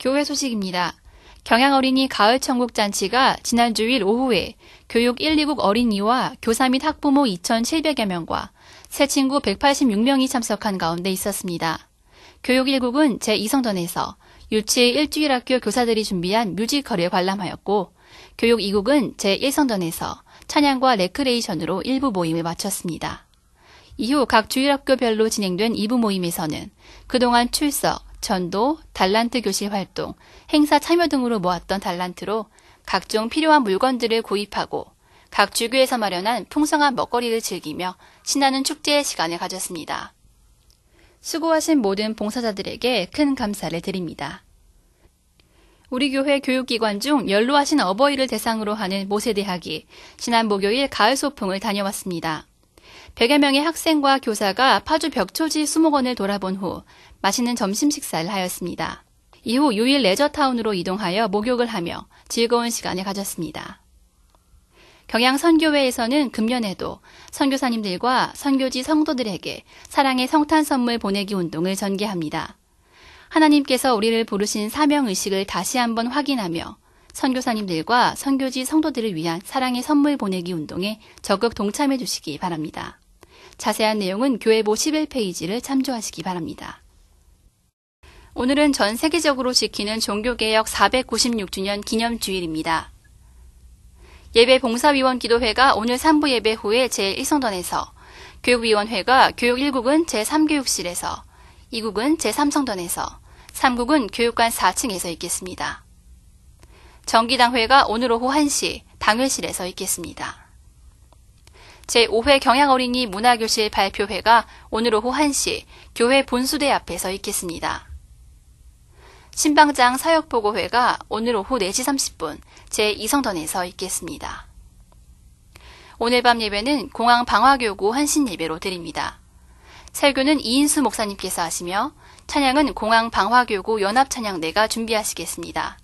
교회 소식입니다. 경양 어린이 가을 천국 잔치가 지난 주일 오후에 교육 1 2국 어린이와 교사 및 학부모 2,700여 명과 새 친구 186명이 참석한 가운데 있었습니다. 교육 1국은 제2성전에서 유치 일주일 학교 교사들이 준비한 뮤지컬을 관람하였고 교육 2국은 제1성전에서 찬양과 레크레이션으로 일부 모임을 마쳤습니다. 이후 각 주일학교별로 진행된 2부 모임에서는 그동안 출석, 전도, 달란트 교실 활동, 행사 참여 등으로 모았던 달란트로 각종 필요한 물건들을 구입하고 각 주교에서 마련한 풍성한 먹거리를 즐기며 신나는 축제의 시간을 가졌습니다. 수고하신 모든 봉사자들에게 큰 감사를 드립니다. 우리 교회 교육기관 중 연로하신 어버이를 대상으로 하는 모세대학이 지난 목요일 가을 소풍을 다녀왔습니다. 100여 명의 학생과 교사가 파주 벽초지 수목원을 돌아본 후 맛있는 점심 식사를 하였습니다. 이후 유일 레저타운으로 이동하여 목욕을 하며 즐거운 시간을 가졌습니다. 경양선교회에서는 금년에도 선교사님들과 선교지 성도들에게 사랑의 성탄 선물 보내기 운동을 전개합니다. 하나님께서 우리를 부르신 사명의식을 다시 한번 확인하며 선교사님들과 선교지 성도들을 위한 사랑의 선물 보내기 운동에 적극 동참해 주시기 바랍니다. 자세한 내용은 교회보 11페이지를 참조하시기 바랍니다. 오늘은 전 세계적으로 지키는 종교개혁 496주년 기념주일입니다. 예배 봉사위원 기도회가 오늘 3부 예배 후에 제1성전에서, 교육위원회가 교육 1국은 제3교육실에서, 2국은 제3성전에서, 3국은 교육관 4층에서 있겠습니다. 정기당회가 오늘 오후 1시 당회실에서 있겠습니다. 제5회 경향어린이 문화교실 발표회가 오늘 오후 1시 교회 본수대 앞에서 있겠습니다. 신방장 사역보고회가 오늘 오후 4시 30분 제2성전에서 있겠습니다. 오늘 밤 예배는 공항 방화교구 한신예배로 드립니다. 설교는 이인수 목사님께서 하시며 찬양은 공항 방화교구 연합찬양대가 준비하시겠습니다.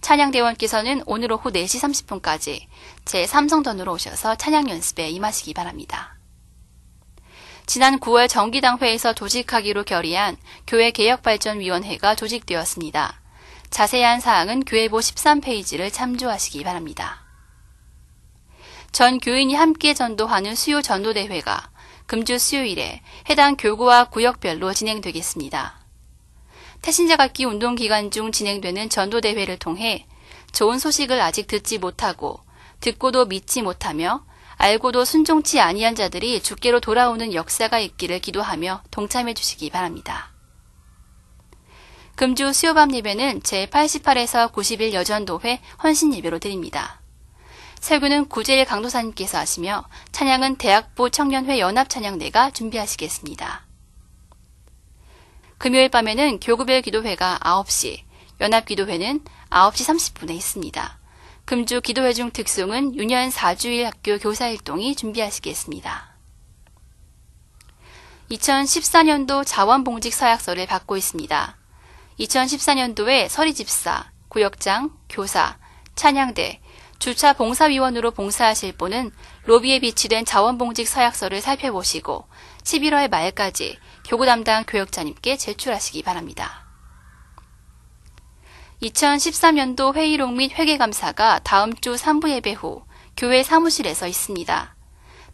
찬양대원께서는 오늘 오후 4시 30분까지 제삼성전으로 오셔서 찬양 연습에 임하시기 바랍니다. 지난 9월 정기당회에서 조직하기로 결의한 교회개혁발전위원회가 조직되었습니다. 자세한 사항은 교회보 13페이지를 참조하시기 바랍니다. 전 교인이 함께 전도하는 수요 전도대회가 금주 수요일에 해당 교구와 구역별로 진행되겠습니다. 태신자각기 운동 기간 중 진행되는 전도대회를 통해 좋은 소식을 아직 듣지 못하고 듣고도 믿지 못하며 알고도 순종치 아니한 자들이 주께로 돌아오는 역사가 있기를 기도하며 동참해 주시기 바랍니다. 금주 수요밤 예배는 제88에서 91 여전도회 헌신 예배로 드립니다. 설교는 구제일 강도사님께서 하시며 찬양은 대학부 청년회 연합 찬양대가 준비하시겠습니다. 금요일 밤에는 교구별 기도회가 9시, 연합기도회는 9시 30분에 있습니다. 금주 기도회 중 특송은 유년 4주일 학교 교사일동이 준비하시겠습니다. 2014년도 자원봉직 서약서를 받고 있습니다. 2014년도에 서리집사, 구역장, 교사, 찬양대, 주차 봉사위원으로 봉사하실 분은 로비에 비치된 자원봉직 서약서를 살펴보시고 11월 말까지 교구 담당 교역자님께 제출하시기 바랍니다. 2 0 1 4년도 회의록 및 회계감사가 다음 주 3부 예배 후 교회 사무실에서 있습니다.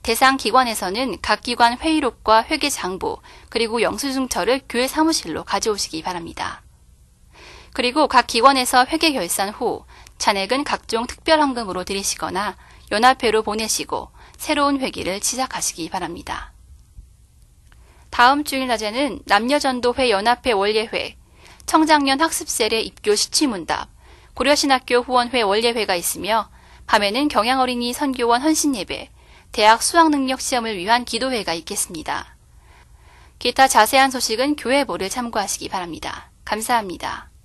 대상 기관에서는 각 기관 회의록과 회계 장부 그리고 영수증처를 교회 사무실로 가져오시기 바랍니다. 그리고 각 기관에서 회계 결산 후 잔액은 각종 특별헌금으로 드리시거나 연합회로 보내시고 새로운 회기를 시작하시기 바랍니다. 다음 주일 낮에는 남녀전도회 연합회 원례회, 청장년 학습세례 입교 시치문답 고려신학교 후원회 원례회가 있으며 밤에는 경양어린이 선교원 헌신예배, 대학 수학능력시험을 위한 기도회가 있겠습니다. 기타 자세한 소식은 교회보를 참고하시기 바랍니다. 감사합니다.